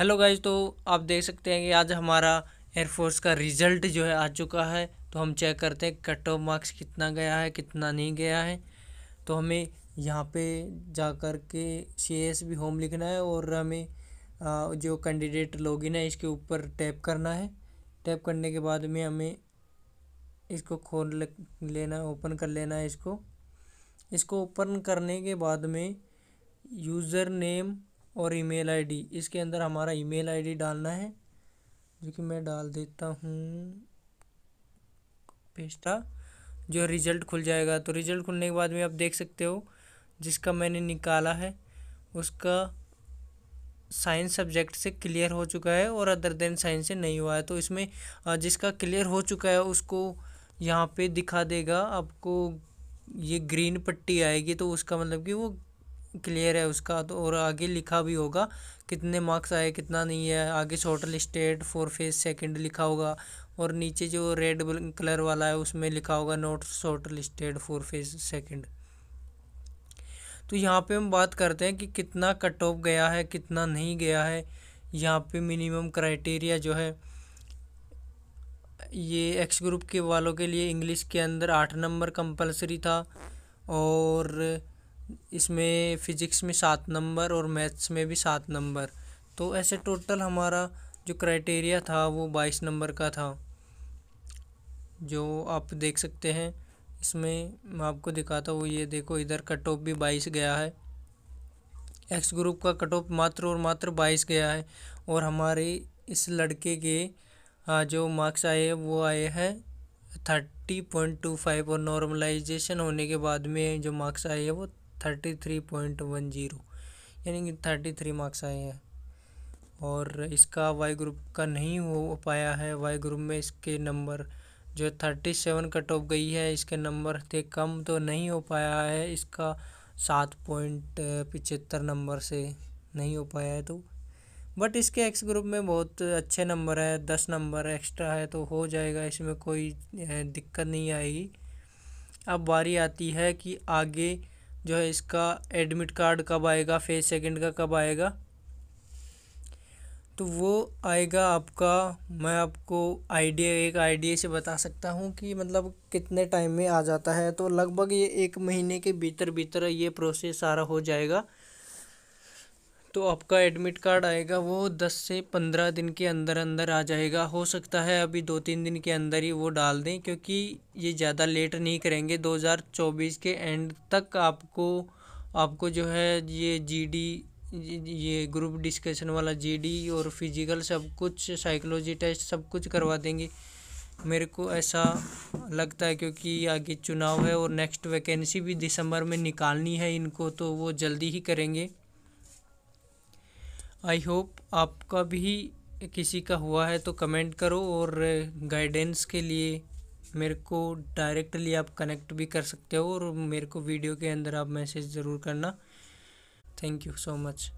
hello guys तो आप देख सकते हैं कि आज हमारा एयरफोर्स का रिज़ल्ट जो है आ चुका है तो हम चेक करते हैं कट ऑफ मार्क्स कितना गया है कितना नहीं गया है तो हमें यहाँ पे जा कर के सी एस भी होम लिखना है और हमें जो कैंडिडेट लॉगिन है इसके ऊपर टैप करना है टैप करने के बाद में हमें इसको खोल लेना है ओपन कर लेना है इसको इसको ओपन करने के बाद में यूज़र नेम और ईमेल आईडी इसके अंदर हमारा ईमेल आईडी डालना है जो कि मैं डाल देता हूँ पेस्टा जो रिज़ल्ट खुल जाएगा तो रिज़ल्ट खुलने के बाद में आप देख सकते हो जिसका मैंने निकाला है उसका साइंस सब्जेक्ट से क्लियर हो चुका है और अदर देन साइंस से नहीं हुआ है तो इसमें जिसका क्लियर हो चुका है उसको यहाँ पे दिखा देगा आपको ये ग्रीन पट्टी आएगी तो उसका मतलब कि वो क्लियर है उसका तो और आगे लिखा भी होगा कितने मार्क्स आए कितना नहीं है आगे short state four phase second लिखा होगा और नीचे जो रेड कलर वाला है उसमें लिखा होगा note short state four phase second तो यहाँ पे हम बात करते हैं कि कितना कट ऑफ गया है कितना नहीं गया है यहाँ पे मिनिमम क्राइटेरिया जो है ये एक्स ग्रुप के वालों के लिए इंग्लिश के अंदर आठ नंबर कंपलसरी था और इसमें फ़िज़िक्स में सात नंबर और मैथ्स में भी सात नंबर तो ऐसे टोटल हमारा जो क्राइटेरिया था वो बाईस नंबर का था जो आप देख सकते हैं इसमें मैं आपको दिखाता हूँ ये देखो इधर कट ऑफ भी बाईस गया है एक्स ग्रुप का कट ऑफ मात्र और मात्र बाईस गया है और हमारे इस लड़के के जो मार्क्स आए हैं वो आए हैं थर्टी पॉइंट टू फाइव और नॉर्मलाइजेशन होने के बाद में जो मार्क्स आए हैं वो thirty three point one zero यानी कि थर्टी थ्री मार्क्स आए हैं और इसका वाई ग्रुप का नहीं हो पाया है वाई ग्रुप में इसके नंबर जो थर्टी सेवन कट ऑफ गई है इसके नंबर थे कम तो नहीं हो पाया है इसका सात पॉइंट पिचहत्तर नंबर से नहीं हो पाया है तो बट इसके एक्स ग्रुप में बहुत अच्छे नंबर है दस नंबर एक्स्ट्रा है तो हो जाएगा इसमें कोई दिक्कत नहीं आएगी अब बारी आती है कि आगे जो है इसका एडमिट कार्ड कब आएगा फेज सेकंड का कब आएगा तो वो आएगा आपका मैं आपको आइडिया एक आइडिया से बता सकता हूँ कि मतलब कितने टाइम में आ जाता है तो लगभग ये एक महीने के भीतर भीतर ये प्रोसेस सारा हो जाएगा तो आपका एडमिट कार्ड आएगा वो दस से पंद्रह दिन के अंदर अंदर आ जाएगा हो सकता है अभी दो तीन दिन के अंदर ही वो डाल दें क्योंकि ये ज़्यादा लेट नहीं करेंगे 2024 के एंड तक आपको आपको जो है ये जीडी ये ग्रुप डिस्कशन वाला जीडी और फिजिकल सब कुछ साइकोलॉजी टेस्ट सब कुछ करवा देंगे मेरे को ऐसा लगता है क्योंकि आगे चुनाव है और नेक्स्ट वैकेंसी भी दिसंबर में निकालनी है इनको तो वो जल्दी ही करेंगे आई होप आपका भी किसी का हुआ है तो कमेंट करो और गाइडेंस के लिए मेरे को डायरेक्टली आप कनेक्ट भी कर सकते हो और मेरे को वीडियो के अंदर आप मैसेज ज़रूर करना थैंक यू सो मच